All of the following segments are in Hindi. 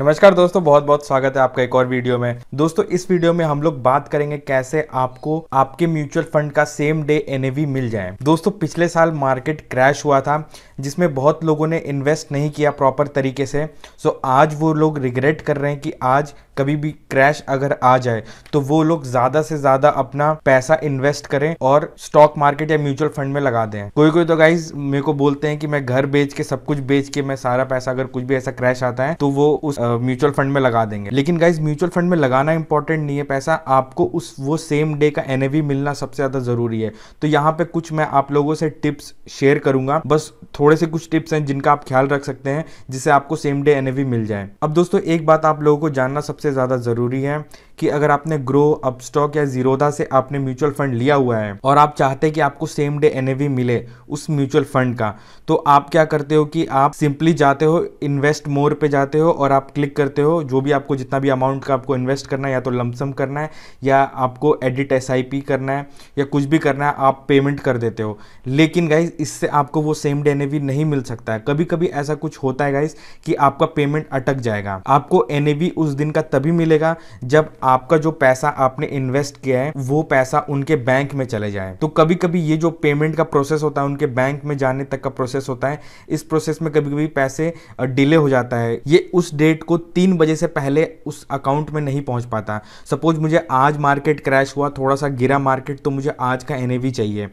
नमस्कार दोस्तों बहुत बहुत स्वागत है आपका एक और वीडियो में दोस्तों इस वीडियो में हम लोग बात करेंगे कैसे आपको आपके म्यूचुअल फंड का सेम डे एन मिल जाए दोस्तों पिछले साल मार्केट क्रैश हुआ था जिसमें बहुत लोगों ने इन्वेस्ट नहीं किया प्रॉपर तरीके से सो आज वो लोग रिग्रेट कर रहे हैं कि आज कभी भी क्रैश अगर आ जाए तो वो लोग ज्यादा से ज्यादा अपना पैसा इन्वेस्ट करें और स्टॉक मार्केट या म्यूचुअल फंड में लगा दें कोई कोई तो गाइज मेरे को बोलते हैं कि मैं घर बेच के सब कुछ बेच के मैं सारा पैसा अगर कुछ भी ऐसा क्रैश आता है तो वो उस म्यूचुअल फंड में लगा देंगे लेकिन गाइज म्यूचुअल फंड में लगाना इंपॉर्टेंट नहीं है पैसा आपको उस वो सेम डे का एन मिलना सबसे ज़्यादा ज़रूरी है तो यहाँ पे कुछ मैं आप लोगों से टिप्स शेयर करूंगा बस थोड़े से कुछ टिप्स हैं जिनका आप ख्याल रख सकते हैं जिससे आपको सेम डे एन मिल जाए अब दोस्तों एक बात आप लोगों को जानना सबसे ज़्यादा ज़रूरी है कि अगर आपने ग्रो अपस्टॉक या जीरोधा से आपने म्यूचुअल फंड लिया हुआ है और आप चाहते हैं कि आपको सेम डे एन मिले उस म्यूचुअल फंड का तो आप क्या करते हो कि आप सिंपली जाते हो इन्वेस्ट मोर पे जाते हो और आप क्लिक करते हो जो भी आपको जितना भी अमाउंट का आपको इन्वेस्ट करना है या तो लमसम करना है या आपको एडिट एस करना है या कुछ भी करना है आप पेमेंट कर देते हो लेकिन गाइज इससे आपको वो सेम डे एन नहीं मिल सकता है कभी कभी ऐसा कुछ होता है गाइज कि आपका पेमेंट अटक जाएगा आपको एन उस दिन का तभी मिलेगा जब आपका जो पैसा आपने इन्वेस्ट किया है वो पैसा उनके बैंक में चले जाए तो कभी कभी ये जो पेमेंट का प्रोसेस होता है उनके बैंक में जाने तक का प्रोसेस होता है इस प्रोसेस में कभी कभी पैसे डिले हो जाता है ये उस डेट को तीन बजे से पहले उस अकाउंट में नहीं पहुंच पाता सपोज मुझे आज मार्केट क्रैश हुआ थोड़ा सा गिरा मार्केट तो मुझे आज का एन चाहिए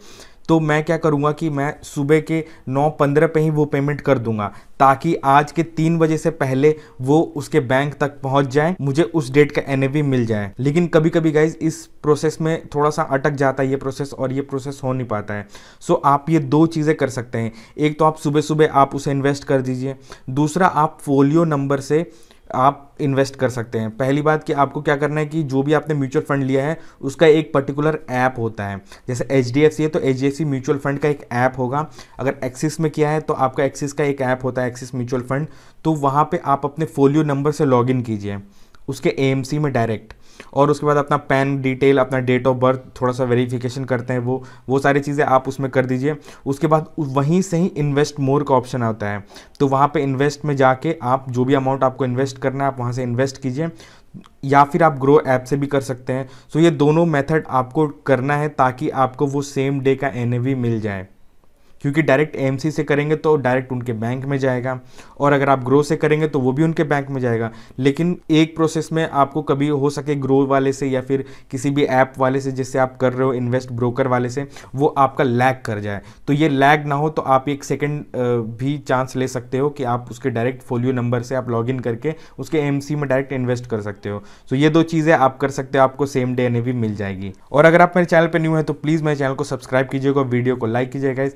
तो मैं क्या करूँगा कि मैं सुबह के नौ पंद्रह पे ही वो पेमेंट कर दूंगा ताकि आज के तीन बजे से पहले वो उसके बैंक तक पहुंच जाए मुझे उस डेट का एन मिल जाए लेकिन कभी कभी गाइज इस प्रोसेस में थोड़ा सा अटक जाता है ये प्रोसेस और ये प्रोसेस हो नहीं पाता है सो आप ये दो चीज़ें कर सकते हैं एक तो आप सुबह सुबह आप उसे इन्वेस्ट कर दीजिए दूसरा आप फोलियो नंबर से आप इन्वेस्ट कर सकते हैं पहली बात कि आपको क्या करना है कि जो भी आपने म्यूचुअल फंड लिया है उसका एक पर्टिकुलर ऐप होता है जैसे एच है तो एच म्यूचुअल फंड का एक ऐप होगा अगर एक्सिस में किया है तो आपका एक्सिस का एक ऐप होता है एक्सिस म्यूचुअल फंड तो वहाँ पर आप अपने फोलियो नंबर से इन कीजिए उसके ए में डायरेक्ट और उसके बाद अपना पैन डिटेल अपना डेट ऑफ बर्थ थोड़ा सा वेरिफिकेशन करते हैं वो वो सारी चीज़ें आप उसमें कर दीजिए उसके बाद वहीं से ही इन्वेस्ट मोर का ऑप्शन आता है तो वहाँ पे इन्वेस्ट में जाके आप जो भी अमाउंट आपको इन्वेस्ट करना है आप वहाँ से इन्वेस्ट कीजिए या फिर आप ग्रो ऐप से भी कर सकते हैं सो ये दोनों मेथड आपको करना है ताकि आपको वो सेम डे का एन मिल जाए क्योंकि डायरेक्ट एम से करेंगे तो डायरेक्ट उनके बैंक में जाएगा और अगर आप ग्रो से करेंगे तो वो भी उनके बैंक में जाएगा लेकिन एक प्रोसेस में आपको कभी हो सके ग्रो वाले से या फिर किसी भी ऐप वाले से जिससे आप कर रहे हो इन्वेस्ट ब्रोकर वाले से वो आपका लैग कर जाए तो ये लैग ना हो तो आप एक सेकेंड भी चांस ले सकते हो कि आप उसके डायरेक्ट फोलियो नंबर से आप लॉग करके उसके एम में डायरेक्ट इन्वेस्ट कर सकते हो तो ये दो चीज़ें आप कर सकते हो आपको सेम डे एन मिल जाएगी और अगर आप मेरे चैनल पर न्यू है तो प्लीज़ मेरे चैनल को सब्सक्राइब कीजिएगा वीडियो को लाइक कीजिएगा इस